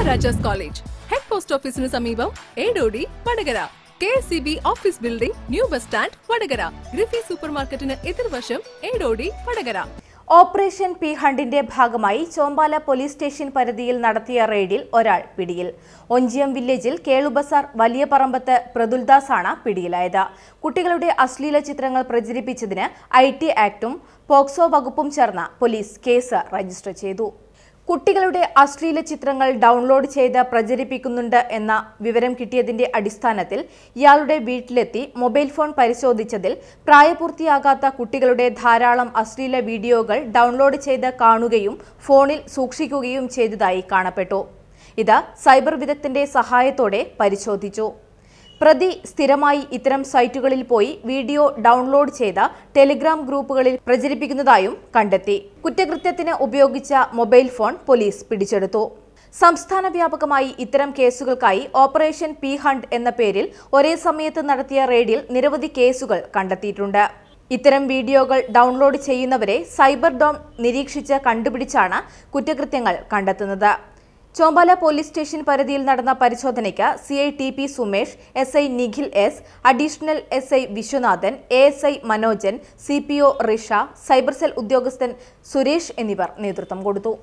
Maharajas college head post ഓഫീസിന് സമീപം Edodi Vadakara K S C B office building new bus stand Vadakara ഗ്രിഫി super മാർക്കറ്റിന് എതിർവശം ഏടോടി വടകര ഓപ്പറേഷൻ പി ഹണ്ടിന്റെ ഭാഗമായി ചോമ്പാല പോലീസ് സ്റ്റേഷൻ പരിധിയിൽ നടത്തിയ റെയ്ഡിൽ ഒരാൾ പിടിയിൽ ഒഞ്ചിയം വില്ലേജിൽ കേളുബസാർ വലിയ പറമ്പത്ത് പ്രതുൽദാസാണ് പിടിയിലായത് കുട്ടികളുടെ അശ്ലീല ചിത്രങ്ങൾ പ്രചരിപ്പിച്ചതിന് ഐ ടി ആക്ടും പോക്സോ വകുപ്പും ചേർന്ന പോലീസ് കേസ് രജിസ്റ്റർ ചെയ്തു കുട്ടികളുടെ അശ്ലീല ചിത്രങ്ങൾ ഡൗൺലോഡ് ചെയ്ത് പ്രചരിപ്പിക്കുന്നുണ്ട് എന്ന വിവരം കിട്ടിയതിന്റെ അടിസ്ഥാനത്തിൽ ഇയാളുടെ വീട്ടിലെത്തി മൊബൈൽ ഫോൺ പരിശോധിച്ചതിൽ പ്രായപൂർത്തിയാകാത്ത കുട്ടികളുടെ ധാരാളം അശ്ലീല വീഡിയോകൾ ഡൗൺലോഡ് ചെയ്ത് കാണുകയും ഫോണിൽ സൂക്ഷിക്കുകയും ചെയ്തതായി കാണപ്പെട്ടു ഇത് സൈബർ വിദഗ്ധന്റെ സഹായത്തോടെ പരിശോധിച്ചു പ്രതി സ്ഥിരമായി ഇത്തരം സൈറ്റുകളിൽ പോയി വീഡിയോ ഡൗൺലോഡ് ചെയ്ത ടെലിഗ്രാം ഗ്രൂപ്പുകളിൽ പ്രചരിപ്പിക്കുന്നതായും കണ്ടെത്തി കുറ്റകൃത്യത്തിന് ഉപയോഗിച്ച മൊബൈൽ ഫോൺ പോലീസ് പിടിച്ചെടുത്തു സംസ്ഥാന വ്യാപകമായി ഇത്തരം കേസുകൾക്കായി ഓപ്പറേഷൻ പി ഹണ്ട് എന്ന പേരിൽ ഒരേ സമയത്ത് നടത്തിയ റെയ്ഡിൽ നിരവധി കേസുകൾ കണ്ടെത്തിയിട്ടുണ്ട് ഇത്തരം വീഡിയോകൾ ഡൗൺലോഡ് ചെയ്യുന്നവരെ സൈബർ ഡോം നിരീക്ഷിച്ച് കണ്ടുപിടിച്ചാണ് കുറ്റകൃത്യങ്ങൾ കണ്ടെത്തുന്നത് ചോമ്പാല പോലീസ് സ്റ്റേഷൻ പരിധിയിൽ നടന്ന പരിശോധനയ്ക്ക് C I T P Sumesh S I Nikhil S additional S I Viswanathan A S I Manojan C P O Risha cyber cell ഉദ്യോഗസ്ഥൻ സുരേഷ് എന്നിവർ നേതൃത്വം കൊടുത്തു